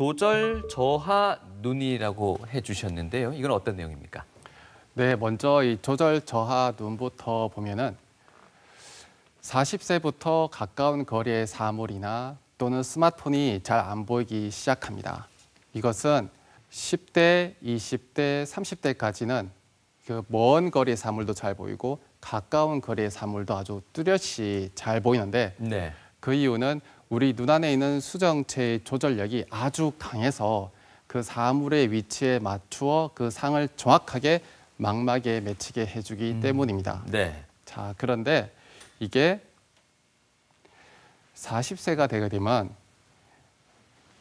조절 저하 눈이라고 해주셨는데요. 이건 어떤 내용입니까? 네, 먼저 이 조절 저하 눈부터 보면은 40세부터 가까운 거리의 사물이나 또는 스마트폰이 잘 안 보이기 시작합니다. 이것은 10대, 20대, 30대까지는 그 먼 거리의 사물도 잘 보이고 가까운 거리의 사물도 아주 뚜렷이 잘 보이는데 네. 그 이유는 우리 눈안에 있는 수정체의 조절력이 아주 강해서 그 사물의 위치에 맞추어 그 상을 정확하게 망막에 맺히게 해주기 음. 때문입니다. 네. 자, 그런데 이게 40세가 되게 되면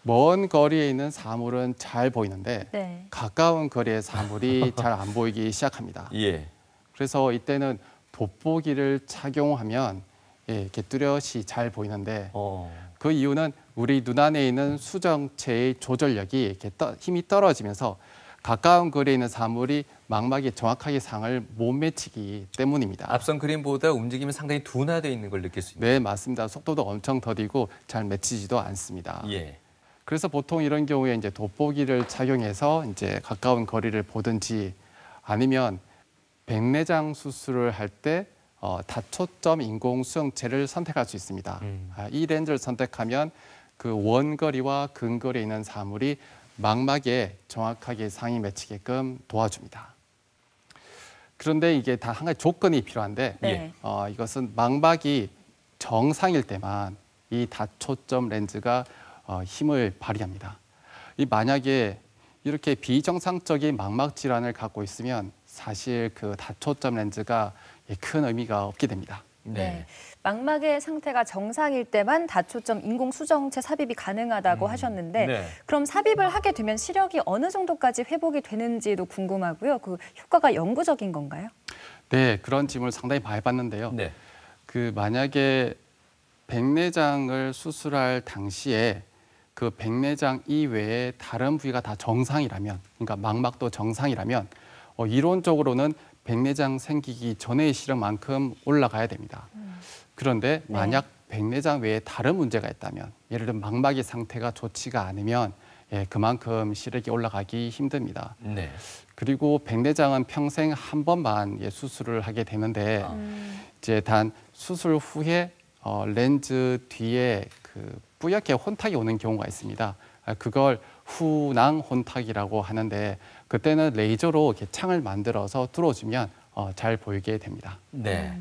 먼 거리에 있는 사물은 잘 보이는데 네. 가까운 거리의 사물이 잘 안 보이기 시작합니다. 예. 그래서 이때는 돋보기를 착용하면 예, 이렇게 뚜렷이 잘 보이는데 어. 그 이유는 우리 눈 안에 있는 수정체의 조절력이 이렇게 떠, 힘이 떨어지면서 가까운 거리에 있는 사물이 망막에 정확하게 상을 못맺히기 때문입니다. 앞선 그림보다 움직임이 상당히 둔화되어 있는 걸 느낄 수있습 네, 맞습니다. 속도도 엄청 더디고 잘 맺히지도 않습니다. 예. 그래서 보통 이런 경우에 이제 돋보기를 착용해서 이제 가까운 거리를 보든지 아니면 백내장 수술을 할때 어, 다초점 인공 수정체를 선택할 수 있습니다. 음. 아, 이 렌즈를 선택하면 그 원거리와 근거리에 있는 사물이 망막에 정확하게 상이 맺히게끔 도와줍니다. 그런데 이게 다 한 가지 조건이 필요한데 네. 어, 이것은 망막이 정상일 때만 이 다초점 렌즈가 어, 힘을 발휘합니다. 이 만약에 이렇게 비정상적인 망막 질환을 갖고 있으면 사실 그 다초점 렌즈가 큰 예, 의미가 없게 됩니다. 네. 네. 망막의 상태가 정상일 때만 다초점 인공 수정체 삽입이 가능하다고 음. 하셨는데 네. 그럼 삽입을 하게 되면 시력이 어느 정도까지 회복이 되는지도 궁금하고요. 그 효과가 영구적인 건가요? 네, 그런 질문을 상당히 많이 받는데요. 네. 그 만약에 백내장을 수술할 당시에 그 백내장 이외에 다른 부위가 다 정상이라면, 그러니까 망막도 정상이라면 어, 이론적으로는 백내장 생기기 전의 실험만큼 올라가야 됩니다. 그런데 네. 만약 백내장 외에 다른 문제가 있다면 예를 들면 망막이 상태가 좋지가 않으면 예, 그만큼 시력이 올라가기 힘듭니다. 네. 그리고 백내장은 평생 한 번만 예, 수술을 하게 되는데 아. 음. 이제 단 수술 후에 어, 렌즈 뒤에 그 뿌옇게 혼탁이 오는 경우가 있습니다. 아, 그걸 후낭 혼탁이라고 하는데 그때는 레이저로 이렇게 창을 만들어서 뚫어주면 어, 잘 보이게 됩니다. 네.